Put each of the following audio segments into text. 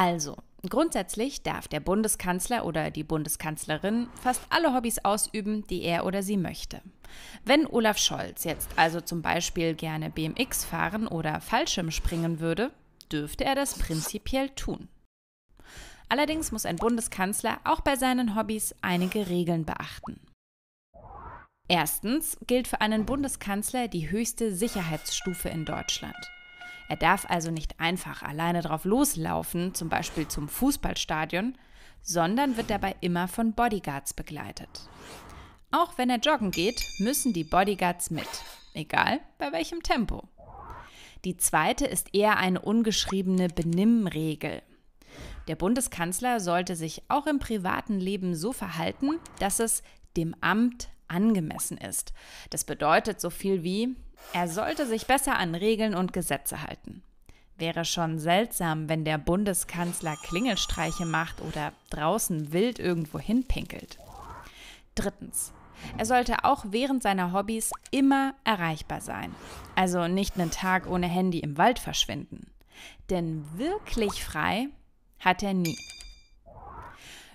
Also, grundsätzlich darf der Bundeskanzler oder die Bundeskanzlerin fast alle Hobbys ausüben, die er oder sie möchte. Wenn Olaf Scholz jetzt also zum Beispiel gerne BMX fahren oder Fallschirm springen würde, dürfte er das prinzipiell tun. Allerdings muss ein Bundeskanzler auch bei seinen Hobbys einige Regeln beachten. Erstens gilt für einen Bundeskanzler die höchste Sicherheitsstufe in Deutschland. Er darf also nicht einfach alleine drauf loslaufen, zum Beispiel zum Fußballstadion, sondern wird dabei immer von Bodyguards begleitet. Auch wenn er joggen geht, müssen die Bodyguards mit, egal bei welchem Tempo. Die zweite ist eher eine ungeschriebene Benimmregel. Der Bundeskanzler sollte sich auch im privaten Leben so verhalten, dass es dem Amt angemessen ist. Das bedeutet so viel wie, er sollte sich besser an Regeln und Gesetze halten. Wäre schon seltsam, wenn der Bundeskanzler Klingelstreiche macht oder draußen wild irgendwo hinpinkelt. Drittens. Er sollte auch während seiner Hobbys immer erreichbar sein. Also nicht einen Tag ohne Handy im Wald verschwinden. Denn wirklich frei hat er nie.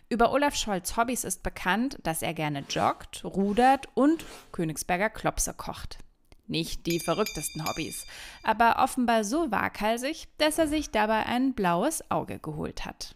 Über Olaf Scholz Hobbys ist bekannt, dass er gerne joggt, rudert und Königsberger Klopse kocht. Nicht die verrücktesten Hobbys, aber offenbar so waghalsig, dass er sich dabei ein blaues Auge geholt hat.